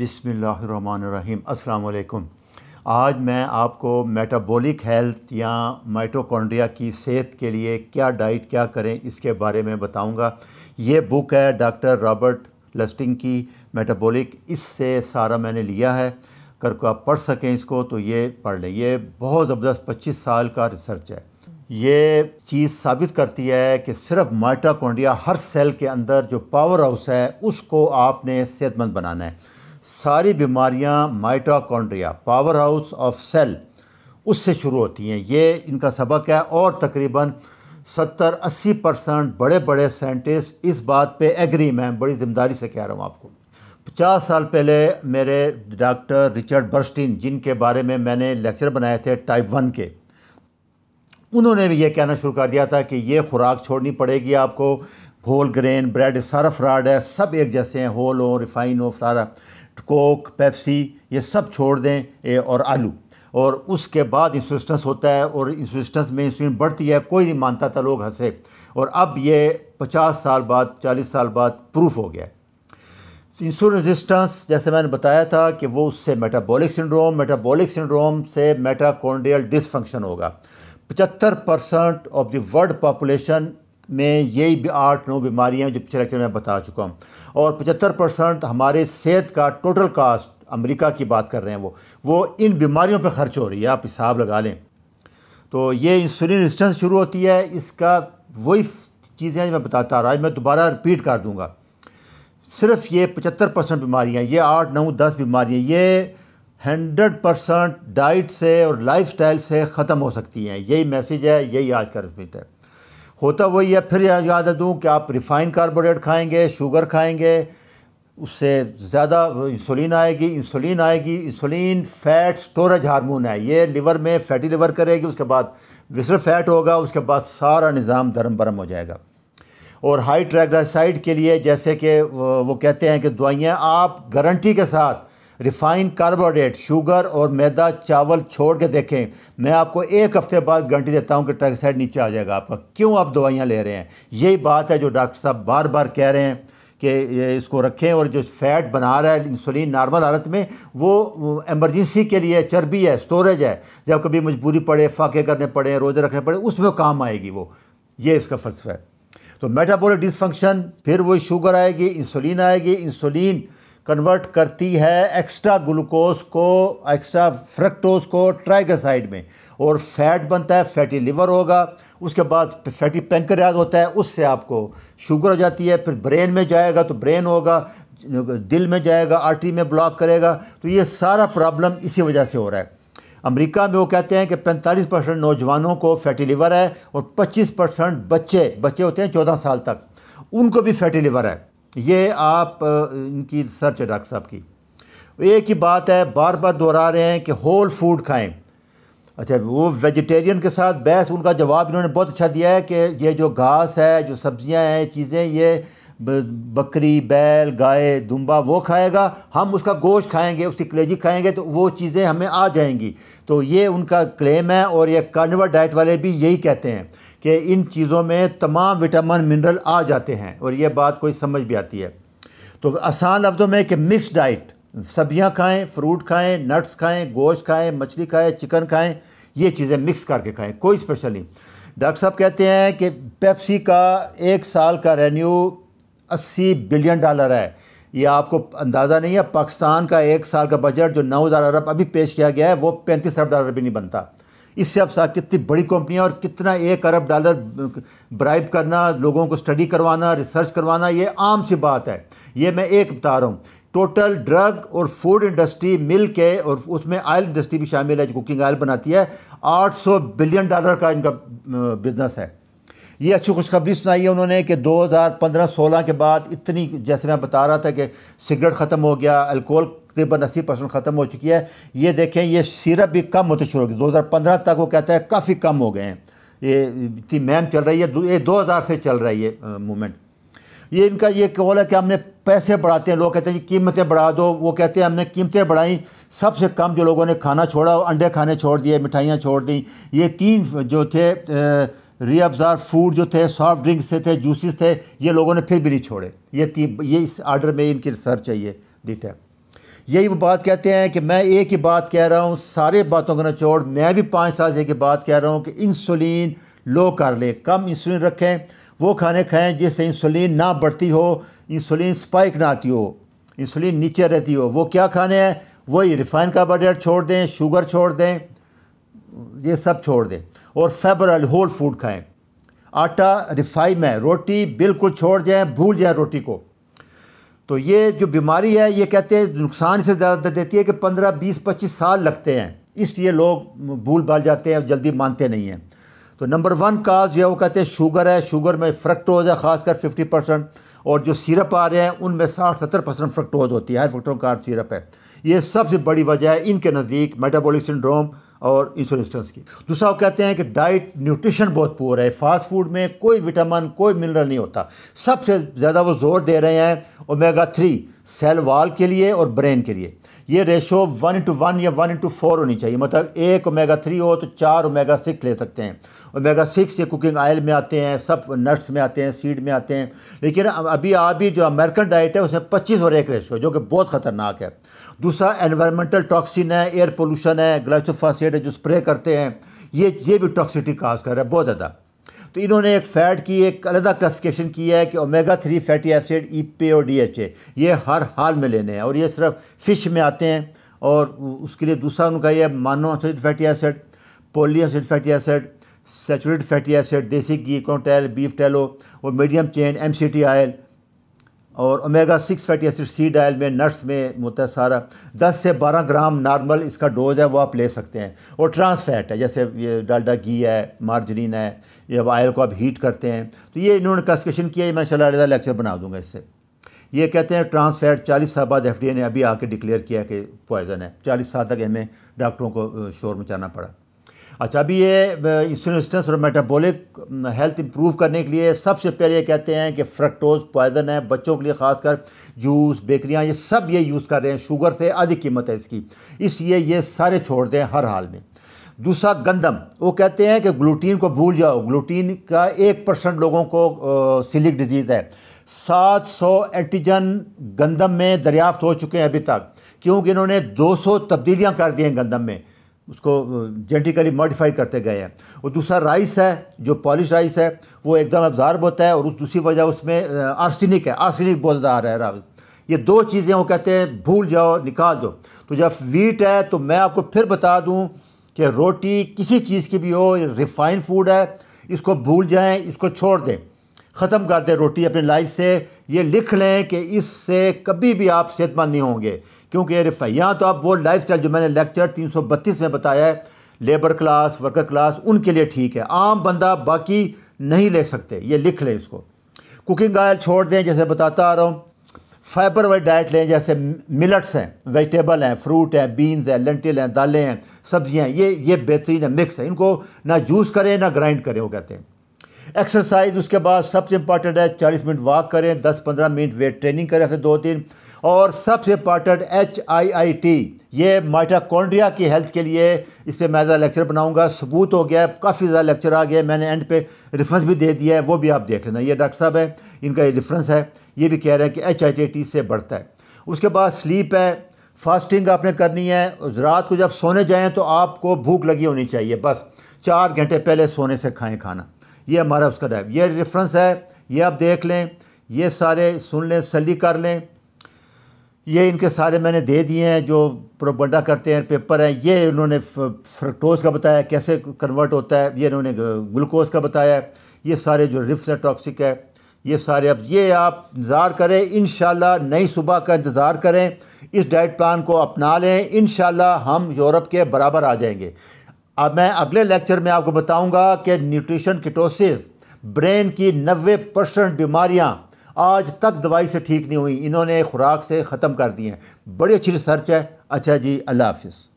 बिसमीम अस्सलाम आज मैं आपको मेटाबॉलिक हेल्थ या माइटोकॉन्ड्रिया की सेहत के लिए क्या डाइट क्या करें इसके बारे में बताऊंगा ये बुक है डॉक्टर रॉबर्ट लस्टिंग की मेटाबॉलिक इससे सारा मैंने लिया है को आप पढ़ सकें इसको तो ये पढ़ लें ये बहुत ज़बरदस्त पच्चीस साल का रिसर्च है ये चीज़ साबित करती है कि सिर्फ माइटोकॉन्ड्रिया हर सेल के अंदर जो पावर हाउस है उसको आपने सेहतमंद बनाना है सारी बीमारियां mitochondria power house of cell उससे शुरू होती हैं ये इनका सबक है और तकरीबन सत्तर अस्सी परसेंट बड़े बड़े साइंटिस्ट इस बात पे एग्री मैं बड़ी जिम्मेदारी से कह रहा हूँ आपको पचास साल पहले मेरे डॉक्टर रिचर्ड बर्स्टिन जिनके बारे में मैंने लेक्चर बनाए थे टाइप वन के उन्होंने भी ये कहना शुरू कर दिया था कि ये खुराक छोड़नी पड़ेगी आपको होल ग्रेन ब्रेड सारा फ्राड है सब एक जैसे हैं होल हो रिफाइन हो सारा कोक पेप्सी ये सब छोड़ दें और आलू और उसके बाद इंसुलिस्टेंस होता है और इंसुलिस्टेंस में इंसुलिन बढ़ती है कोई नहीं मानता था लोग हंसे और अब ये 50 साल बाद 40 साल बाद प्रूफ हो गया है इंसुलिन रेजिस्टेंस जैसे मैंने बताया था कि वो उससे मेटाबॉलिक सिंड्रोम मेटाबॉलिक सिंड्रोम से मेटाकोंड्रियल डिसफंक्शन होगा पचहत्तर percent of the world population में यही आठ नौ बीमारियाँ जो पिछले लेक्चर में बता चुका हूँ और पचहत्तर परसेंट हमारे सेहत का टोटल कास्ट अमेरिका की बात कर रहे हैं वो वो इन बीमारियों पर खर्च हो रही है आप हिसाब लगा लें तो ये इंसुलिन रिस्टेंस शुरू होती है इसका वही चीज़ें हैं जो मैं बताता रहा आज मैं दोबारा रिपीट कर दूँगा सिर्फ ये पचहत्तर परसेंट बीमारियाँ ये आठ नौ दस बीमारियाँ ये हंड्रेड परसेंट डाइट से और लाइफ स्टाइल से ख़त्म हो सकती हैं यही मैसेज है यही आज का रिपीट है होता वही है फिर याद दूँ कि आप रिफ़ाइन कार्बोरेट खाएँगे शुगर खाएँगे उससे ज़्यादा इंसुलिन आएगी इंसुलिन आएगी इंसुलिन फैट स्टोरेज हार्मोन है ये लिवर में फैटी लिवर करेगी उसके बाद विसर फैट होगा उसके बाद सारा निज़ाम धर्म भरम हो जाएगा और हाई ट्रैग्रासाइड के लिए जैसे कि वो कहते हैं कि दवाइयाँ आप गारंटी के साथ रिफाइन कार्बोहाइड्रेट शुगर और मैदा चावल छोड़ के देखें मैं आपको एक हफ्ते बाद गारंटी देता हूं कि ट्राइसाइड नीचे आ जाएगा आपका क्यों आप दवाइयां ले रहे हैं यही बात है जो डॉक्टर साहब बार बार कह रहे हैं कि इसको रखें और जो फैट बना रहा है इंसुलिन नॉर्मल हालत में वो एमरजेंसी के लिए चर्बी है स्टोरेज है जब कभी मजबूरी पड़े फाके करने पड़े रोज़े रखने पड़े उसमें काम आएगी वो ये इसका फलसफा है तो मेटाबॉलिक डिसफंक्शन फिर वो शुगर आएगी इंसुलिन आएगी इंसुलिन कन्वर्ट करती है एक्स्ट्रा ग्लूकोज को एक्स्ट्रा फ्रक्टोज को ट्राइगसाइड में और फैट बनता है फैटी लिवर होगा उसके बाद फैटी पेंकरियाज होता है उससे आपको शुगर हो जाती है फिर ब्रेन में जाएगा तो ब्रेन होगा दिल में जाएगा आर्टरी में ब्लॉक करेगा तो ये सारा प्रॉब्लम इसी वजह से हो रहा है अमेरिका में वो कहते हैं कि 45 परसेंट नौजवानों को फैटी लिवर है और 25 परसेंट बच्चे बच्चे होते हैं 14 साल तक उनको भी फैटी लिवर है ये आप इनकी रिसर्च है डॉक्टर साहब की एक ही बात है बार बार दोहरा रहे हैं कि होल फूड खाएं अच्छा वो वेजिटेरियन के साथ बहस उनका जवाब इन्होंने बहुत अच्छा दिया है कि ये जो घास है जो सब्जियां हैं चीज़ें ये बकरी बैल गाय दुम्बा वो खाएगा हम उसका गोश्त खाएंगे उसकी कलेजी खाएंगे तो वो चीज़ें हमें आ जाएंगी तो ये उनका क्लेम है और ये कार्निवर डाइट वाले भी यही कहते हैं कि इन चीज़ों में तमाम विटामिन मिनरल आ जाते हैं और ये बात कोई समझ भी आती है तो आसान लफ्ज़ों में कि मिक्स डाइट सब्जियां खाएं फ्रूट खाएं नट्स खाएं गोश्त खाएं मछली खाएं चिकन खाएं ये चीज़ें मिक्स करके खाएं कोई स्पेशल नहीं डॉक्टर साहब कहते हैं कि पेप्सी का एक साल का रेन्यू अस्सी बिलियन डॉलर है ये आपको अंदाज़ा नहीं है पाकिस्तान का एक साल का बजट जो नौ हज़ार अरब अभी पेश किया गया है वो पैंतीस अरब डॉलर भी नहीं बनता इससे आप साथ कितनी बड़ी कंपनियां और कितना एक अरब डॉलर ब्राइब करना लोगों को स्टडी करवाना रिसर्च करवाना ये आम सी बात है ये मैं एक बता रहा हूँ टोटल ड्रग और फूड इंडस्ट्री मिल के और उसमें आयल इंडस्ट्री भी शामिल है जो कुकिंग आयल बनाती है 800 बिलियन डॉलर का इनका बिजनेस है ये अच्छी खुशखबरी सुनाई है उन्होंने कि 2015-16 के बाद इतनी जैसे मैं बता रहा था कि सिगरेट ख़त्म हो गया अल्कोहल तकरीबन अस्सी परसेंट ख़त्म हो चुकी है ये देखें ये सिरप भी कम होते शुरू हो गए दो हज़ार पंद्रह तक वो कहता है काफ़ी कम हो गए हैं ये इतनी मैम चल रही है ये दो हज़ार से चल रही है मूवमेंट ये इनका ये कॉल है कि हमने पैसे बढ़ाते हैं लोग कहते हैं कि कीमतें बढ़ा दो वो कहते हैं हमने कीमतें बढ़ाई सबसे कम जो लोगों ने खाना छोड़ा अंडे खाने छोड़ दिए मिठाइयाँ छोड़ दी ये तीन जो थे रियाबजार फूड जो थे सॉफ्ट ड्रिंक्स थे जूसेस थे ये लोगों ने फिर भी नहीं छोड़े ये तीन ये इस आर्डर में इनकी रिसर्च है ये डिटेल यही वो बात कहते हैं कि मैं एक ही बात कह रहा हूँ सारे बातों को ना छोड़ मैं भी पाँच साल से एक ही बात कह रहा हूँ कि इंसुलिन लो कर ले कम इंसुलिन रखें वो खाने खाएँ जिससे इंसुलिन ना बढ़ती हो इंसुलिन स्पाइक ना आती हो इंसुलिन नीचे रहती हो वो क्या खाने हैं वही रिफाइन कार्बोहाइड्रेट छोड़ दें शुगर छोड़ दें ये सब छोड़ दें और फेबरल होल फूड खाएँ आटा रिफाइन में रोटी बिल्कुल छोड़ जाएँ भूल जाए रोटी को तो ये जो बीमारी है ये कहते हैं नुकसान से ज़्यादा देती है कि पंद्रह बीस पच्चीस साल लगते हैं इसलिए लोग भूल भाल जाते हैं और जल्दी मानते नहीं हैं तो नंबर वन काज जो है वो कहते हैं शुगर है शुगर में फ्रक्टोज है ख़ासकर फिफ्टी परसेंट और जो सिरप आ रहे हैं उनमें साठ सत्तर परसेंट फ्रक्टोज होती है हर फ्रक्टोज का सिरप है ये सबसे बड़ी वजह है इनके नज़दीक मेटाबॉलिक सिंड्रोम और इंसुलिस्टेंस की दूसरा वो कहते हैं कि डाइट न्यूट्रिशन बहुत पुअर है फास्ट फूड में कोई विटामिन कोई मिनरल नहीं होता सबसे ज़्यादा वो जोर दे रहे हैं ओमेगा थ्री सेल वाल के लिए और ब्रेन के लिए ये रेशो वन इंटू वन या वन इंटू फोर होनी चाहिए मतलब एक ओमेगा थ्री हो तो चार ओमेगा सिक्स ले सकते हैं ओमेगा सिक्स ये कुकिंग ऑयल में आते हैं सब नट्स में आते हैं सीड में आते हैं लेकिन अभी आप भी जो अमेरिकन डाइट है उसमें पच्चीस और एक रेशो जो कि बहुत ख़तरनाक है दूसरा एनवायरमेंटल टॉक्सिन है एयर पोल्यूशन है ग्लाइसोफासेट है जो स्प्रे करते हैं ये ये भी टॉक्सिटी काज कर रहा है बहुत ज़्यादा तो इन्होंने एक फ़ैट की एक अलग क्लासिफिकेशन की है कि omega three fatty acid E पे और डी एच ए ये हर हाल में लेने हैं और ये सिर्फ फ़िश में आते हैं और उसके लिए दूसरा उनका यह मानो acid fatty acid poly acid fatty acid saturate fatty acid desi ghee कॉन्टैल बीफ टैलो और medium chain M C T oil और omega six fatty acid seed oil में नट्स में मुता सारा दस से बारह ग्राम नॉर्मल इसका डोज है वो आप ले सकते हैं और ट्रांस फैट है जैसे ये डालडा घी है मार्जरीन है ये आयल को आप हीट करते हैं तो ये इन्होंने क्लासिफिकेशन किया है मैं शाला लेक्चर बना दूंगा इससे ये कहते हैं ट्रांस फैट चालीस साल बाद एफ ने अभी आके डिक्लेयर किया कि पॉइज़न है चालीस साल तक हमें डॉक्टरों को शोर मचाना पड़ा अच्छा अभी ये इंसुलिस्टेंस और मेटाबॉलिक हेल्थ इंप्रूव करने के लिए सबसे पहले ये कहते हैं कि फ्रक्टोज पॉइजन है बच्चों के लिए खासकर जूस बेकरियाँ ये सब ये यूज़ कर रहे हैं शुगर से अधिक कीमत है इसकी इसलिए ये सारे छोड़ दें हर हाल में दूसरा गंदम वो कहते हैं कि ग्लूटीन को भूल जाओ ग्लूटीन का एक परसेंट लोगों को सिलिक डिजीज़ है सात सौ एंटीजन गंदम में दरियाफ्त हो चुके हैं अभी तक क्योंकि इन्होंने 200 तब्दीलियां कर दी हैं गंदम में उसको जेनेटिकली मॉडिफाई करते गए हैं और दूसरा राइस है जो पॉलिश राइस है वो एकदम अब्जार्ब होता है और उस दूसरी वजह उसमें आर्सिनिक है आर्सिनिक बोल आ रहा है रावल ये दो चीज़ें वो कहते हैं भूल जाओ निकाल दो तो जब वीट है तो मैं आपको फिर बता दूँ कि रोटी किसी चीज़ की भी हो रिफाइन फूड है इसको भूल जाएँ इसको छोड़ दें ख़त्म कर दें रोटी अपनी लाइफ से ये लिख लें कि इससे कभी भी आप सेहतमंद नहीं होंगे क्योंकि यहाँ तो अब वो लाइफ स्टाइल जो मैंने लेक्चर तीन सौ बत्तीस में बताया है लेबर क्लास वर्कर क्लास उनके लिए ठीक है आम बंदा बाकी नहीं ले सकते ये लिख लें इसको कुकिंग ऑयल छोड़ दें जैसे बताता आ रहा हूँ फाइबर वाली डाइट लें जैसे मिलट्स हैं वेजिटेबल हैं फ्रूट हैं बीन्स हैं लेंटिल हैं दालें हैं सब्जियां हैं ये ये बेहतरीन है मिक्स है इनको ना जूस करें ना ग्राइंड करें वो कहते हैं एक्सरसाइज उसके बाद सबसे इंपॉर्टेंट है चालीस मिनट वॉक करें दस पंद्रह मिनट वेट ट्रेनिंग करें ऐसे दो तीन और सबसे important H I I T ये माइटाकोंड्रिया की हेल्थ के लिए इस पर मैं ज़्यादा लेक्चर बनाऊंगा सबूत हो गया काफ़ी ज़्यादा लेक्चर आ गया मैंने एंड पे रेफरेंस भी दे दिया है वो भी आप देख लेना ये डॉक्टर साहब हैं इनका ये रेफरेंस है ये भी कह रहे हैं कि एच आई टी से बढ़ता है उसके बाद स्लीप है फास्टिंग आपने करनी है रात को जब सोने जाएँ तो आपको भूख लगी होनी चाहिए बस चार घंटे पहले सोने से खाएँ खाना ये हमारा उसका डाइप ये रेफरेंस है ये आप देख लें ये सारे सुन लें सली कर लें ये इनके सारे मैंने दे दिए हैं जो प्रोपगंडा करते हैं पेपर हैं ये इन्होंने फ्रक्टोज का बताया कैसे कन्वर्ट होता है ये इन्होंने ग्लूकोज का बताया ये सारे जो रिफ्स हैं टॉक्सिक है ये सारे अब ये आप इंतज़ार करें इन नई सुबह का इंतज़ार करें इस डाइट प्लान को अपना लें इन हम यूरोप के बराबर आ जाएंगे अब मैं अगले लेक्चर में आपको बताऊंगा कि न्यूट्रिशन किटोसिस ब्रेन की 90 परसेंट बीमारियाँ आज तक दवाई से ठीक नहीं हुई इन्होंने खुराक से ख़त्म कर दिए हैं बड़ी अच्छी रिसर्च है अच्छा जी अल्लाह हाफिज़